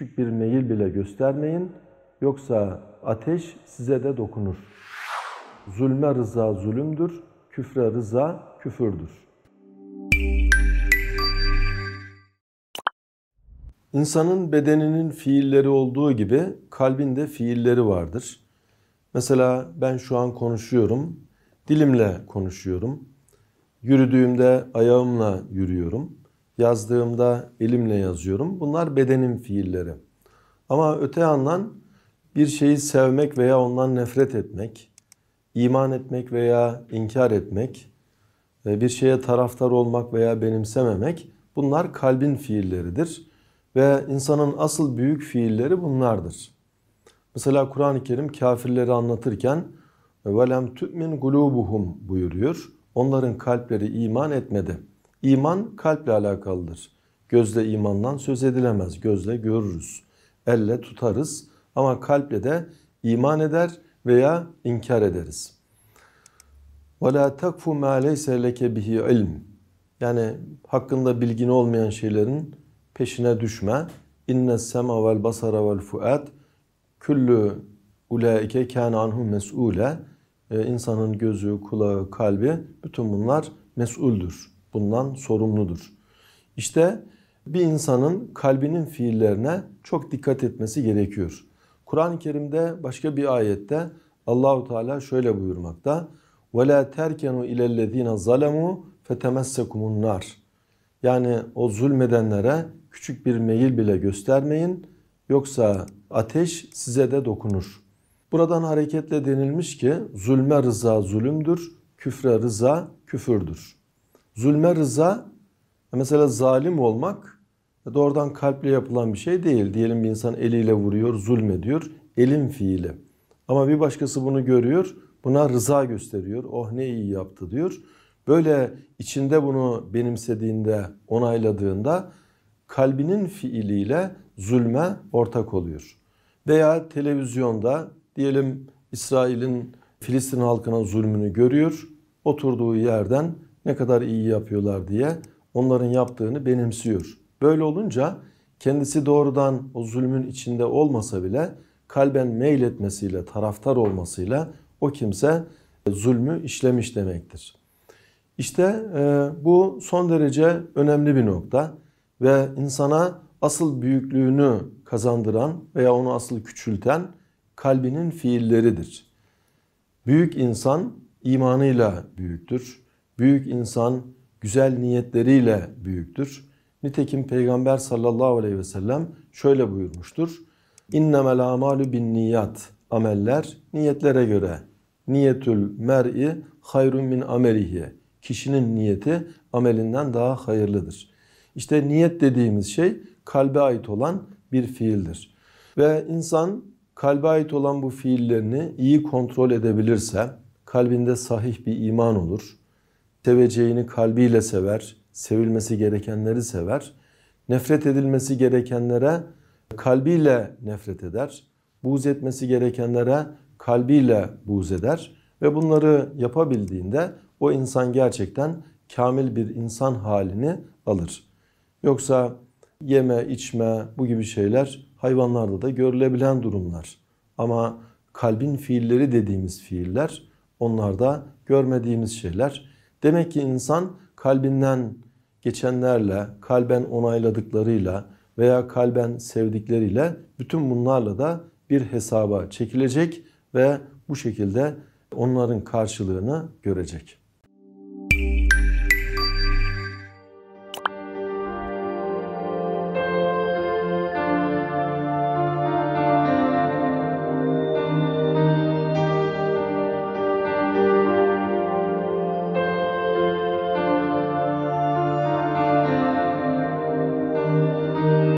küçük bir meyil bile göstermeyin. Yoksa ateş size de dokunur. Zulme rıza zulümdür, küfre rıza küfürdür. İnsanın bedeninin fiilleri olduğu gibi kalbinde fiilleri vardır. Mesela ben şu an konuşuyorum, dilimle konuşuyorum. Yürüdüğümde ayağımla yürüyorum yazdığımda elimle yazıyorum. Bunlar bedenin fiilleri. Ama öte yandan bir şeyi sevmek veya ondan nefret etmek, iman etmek veya inkar etmek, e, bir şeye taraftar olmak veya benimsememek bunlar kalbin fiilleridir. Ve insanın asıl büyük fiilleri bunlardır. Mesela Kur'an-ı Kerim kafirleri anlatırken velem tü'min gulubuhum buyuruyor. Onların kalpleri iman etmedi. İman kalple alakalıdır. Gözle imandan söz edilemez. Gözle görürüz. Elle tutarız ama kalple de iman eder veya inkar ederiz. وَلَا تَكْفُ مَا لَيْسَ لَكَ بِهِ عِلْمٍ Yani hakkında bilgin olmayan şeylerin peşine düşme. اِنَّ السَّمَا وَالْبَصَرَ وَالْفُؤَدْ küllü ulaike kâne anhum mes'ule. İnsanın gözü, kulağı, kalbi bütün bunlar mes'uldür bundan sorumludur. İşte bir insanın kalbinin fiillerine çok dikkat etmesi gerekiyor. Kur'an-ı Kerim'de başka bir ayette Allahu Teala şöyle buyurmakta: "Ve terkenu ilellezine zalemu fetemessekumun nar." Yani o zulmedenlere küçük bir meyil bile göstermeyin yoksa ateş size de dokunur. Buradan hareketle denilmiş ki zulme rıza zulümdür, küfre rıza küfürdür. Zulme rıza mesela zalim olmak e, doğrudan kalple yapılan bir şey değil. Diyelim bir insan eliyle vuruyor, zulmediyor. Elin fiili. Ama bir başkası bunu görüyor, buna rıza gösteriyor. Oh ne iyi yaptı diyor. Böyle içinde bunu benimsediğinde, onayladığında kalbinin fiiliyle zulme ortak oluyor. Veya televizyonda diyelim İsrail'in Filistin halkına zulmünü görüyor. Oturduğu yerden ne kadar iyi yapıyorlar diye onların yaptığını benimsiyor. Böyle olunca kendisi doğrudan o zulmün içinde olmasa bile kalben meyletmesiyle, taraftar olmasıyla o kimse e, zulmü işlemiş demektir. İşte e, bu son derece önemli bir nokta ve insana asıl büyüklüğünü kazandıran veya onu asıl küçülten kalbinin fiilleridir. Büyük insan imanıyla büyüktür büyük insan güzel niyetleriyle büyüktür. Nitekim Peygamber sallallahu aleyhi ve sellem şöyle buyurmuştur. İnnemel amalu bin niyat. Ameller niyetlere göre. Niyetül mer'i hayrun min amelihi. Kişinin niyeti amelinden daha hayırlıdır. İşte niyet dediğimiz şey kalbe ait olan bir fiildir. Ve insan kalbe ait olan bu fiillerini iyi kontrol edebilirse kalbinde sahih bir iman olur. Seveceğini kalbiyle sever, sevilmesi gerekenleri sever. Nefret edilmesi gerekenlere kalbiyle nefret eder. Buğz etmesi gerekenlere kalbiyle buğz eder. Ve bunları yapabildiğinde o insan gerçekten kamil bir insan halini alır. Yoksa yeme, içme bu gibi şeyler hayvanlarda da görülebilen durumlar. Ama kalbin fiilleri dediğimiz fiiller onlarda görmediğimiz şeyler. Demek ki insan kalbinden geçenlerle, kalben onayladıklarıyla veya kalben sevdikleriyle bütün bunlarla da bir hesaba çekilecek ve bu şekilde onların karşılığını görecek.